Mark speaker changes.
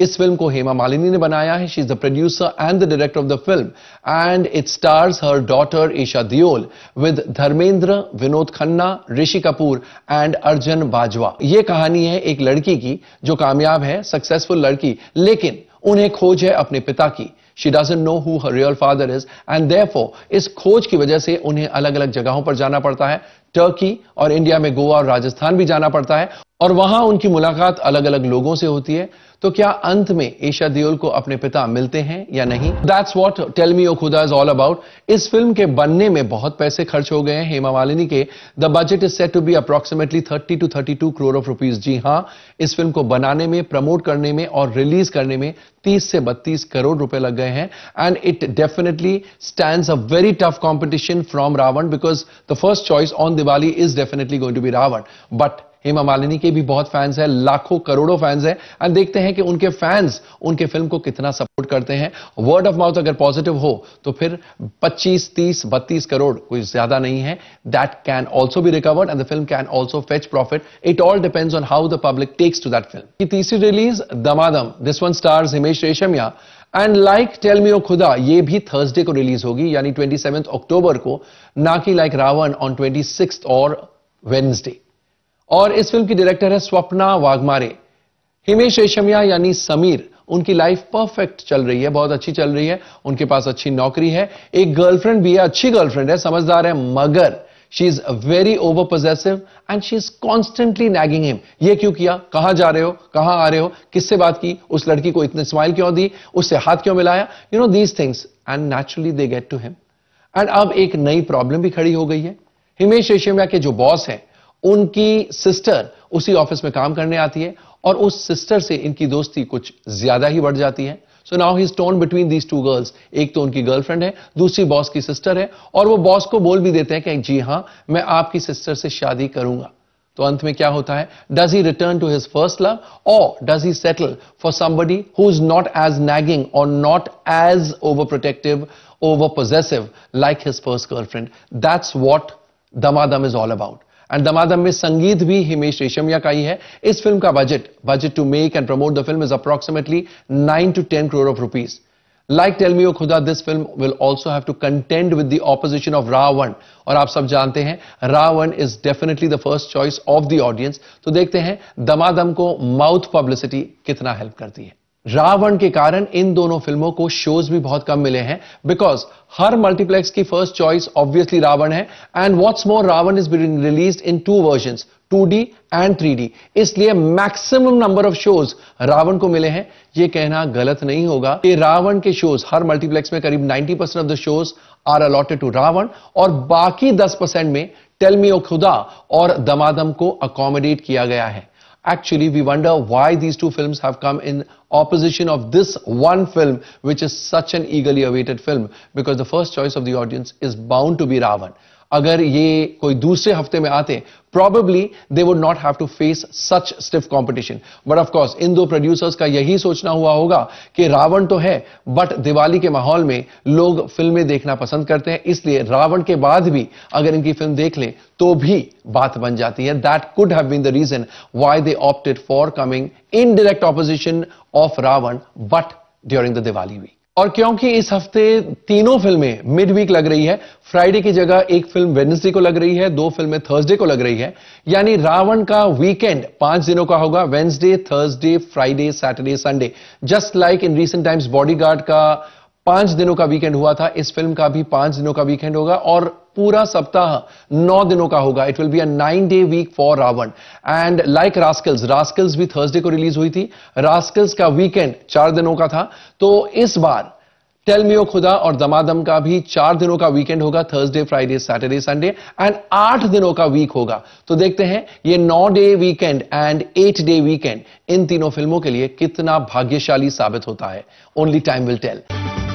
Speaker 1: इस फिल्म को हेमा मालिनी ने बनाया है she is the producer and the director of the film and it stars her daughter Esha Deol with Dharmendra Vinod Khanna Rishi Kapoor and Arjun Bajwa ये कहानी है एक लड़की की जो कामयाब है सक्सेसफुल लड़की लेकिन उन्हें खोज है अपने पिता की she doesn't know who her real father is and therefore इस खोज की वजह से उन्हें अलग अलग जगहों पर जाना पड़ता है टर्की और इंडिया में गोवा और राजस्थान भी जाना पड़ता है और वहां उनकी मुलाकात अलग अलग लोगों से होती है तो क्या अंत में ईशा दियोल को अपने पिता मिलते हैं या नहीं that's what tell me O Khuda is all about इस फिल्म के बनने में बहुत पैसे खर्च हो गए हैं हेमा मालिनी के the budget is set to be approximately 30 to 32 crore of rupees जी हां इस फिल्म को बनाने में प्रमोट करने में और रिलीज करने में 30 से 32 करोड़ रुपए लग गए हैं and it definitely stand a very tough competition from Raavan because the first choice on Diwali is definitely going to be Raavan but Hema Malini के भी बहुत फैंस हैं लाखों करोड़ों फैंस हैं एंड देखते हैं कि उनके फैंस उनके फिल्म को कितना सपोर्ट करते हैं वर्ड ऑफ माउथ अगर पॉजिटिव हो तो फिर 25 30 बत्तीस करोड़ कोई ज्यादा नहीं है दैट कैन ऑल्सो भी recovered and the film can also fetch profit it all depends on how the public takes to that film की तीसरी रिलीज Damadamm this one stars Himesh Reshammiya and like tell me O Khuda ये भी थर्सडे को release होगी यानी twenty October को ना कि लाइक रावण ऑन ट्वेंटी और वेन्सडे और इस फिल्म की डायरेक्टर है स्वप्ना वाघमारे हिमेश रेशमिया यानी समीर उनकी लाइफ परफेक्ट चल रही है बहुत अच्छी चल रही है उनके पास अच्छी नौकरी है एक गर्लफ्रेंड भी है अच्छी गर्लफ्रेंड है समझदार है मगर she is very over possessive and she is constantly nagging him ये क्यों किया कहां जा रहे हो कहां आ रहे हो किससे बात की उस लड़की को इतने स्माइल क्यों दी उससे हाथ क्यों मिलाया you know these things and naturally they get to him and अब एक नई प्रॉब्लम भी खड़ी हो गई है हिमेश रेशमिया के जो बॉस हैं उनकी सिस्टर उसी ऑफिस में काम करने आती है और उस सिस्टर से इनकी दोस्ती कुछ ज्यादा ही बढ़ जाती है so now he torn between these two girls एक तो उनकी गर्लफ्रेंड है दूसरी बॉस की सिस्टर है और वो बॉस को बोल भी देते हैं कि जी हां मैं आपकी सिस्टर से शादी करूंगा तो अंत में क्या होता है does he return to his first love और does he settle for somebody who is not as nagging और not as over protective over possessive like his first girlfriend that's what Damadamm is all about and Damadamm में संगीत भी हिमेश रेशमिया का ही है इस फिल्म का budget budget to make and promote the film is approximately nine to ten crore of rupees like tell me O Khuda this film will also have to contend with the opposition of Raavan और आप सब जानते हैं Raavan is definitely the first choice of the audience तो देखते हैं दमादम को mouth publicity कितना हेल्प करती है रावण के कारण इन दोनों फिल्मों को शोज भी बहुत कम मिले हैं बिकॉज हर मल्टीप्लेक्स की फर्स्ट चॉइस ऑब्वियसली रावण है and what's more Raavan is been release in two version 2D and 3D इसलिए maximum number of shows Raavan को मिले हैं यह कहना गलत नहीं होगा कि रावण के शोज हर मल्टीप्लेक्स में करीब 90 percent of the shows are allotted to Raavan और बाकी 10 परसेंट में टेलमी ओ खुदा और दमादम को अकोमोडेट किया गया है Actually, we wonder why these two films have come in opposition of this one film, which is such an eagerly awaited film, because the first choice of the audience is bound to be Ravan. अगर ये कोई दूसरे हफ्ते में आते probably they would not have to face such stiff competition but of course इन दो producers का यही सोचना हुआ होगा कि रावण तो है बट दिवाली के माहौल में लोग फिल्में देखना पसंद करते हैं इसलिए रावण के बाद भी अगर इनकी फिल्म देख ले तो भी बात बन जाती है that could have been the reason why they opted for coming in direct opposition of Raavan but during the Diwali भी और क्योंकि इस हफ्ते तीनों फिल्में मिड वीक लग रही है फ्राइडे की जगह एक फिल्म वेडनेसडे को लग रही है दो फिल्में थर्सडे को लग रही है यानी रावण का वीकेंड पांच दिनों का होगा Wednesday Thursday Friday Saturday Sunday just like in recent times Bodyguard का पांच दिनों का वीकेंड हुआ था इस फिल्म का भी पांच दिनों का वीकेंड होगा और पूरा सप्ताह नौ दिनों का होगा it will be a nine day week for Raavan and like Rascals Rascals भी थर्सडे को रिलीज हुई थी रास्कल्स का वीकेंड चार दिनों का था तो इस बार ओ खुदा और दमादम का भी चार दिनों का वीकेंड होगा Thursday Friday Saturday Sunday and आठ दिनों का वीक होगा तो देखते हैं ये नौ day weekend and eight day weekend इन तीनों फिल्मों के लिए कितना भाग्यशाली साबित होता है ओनली टाइम विल टेल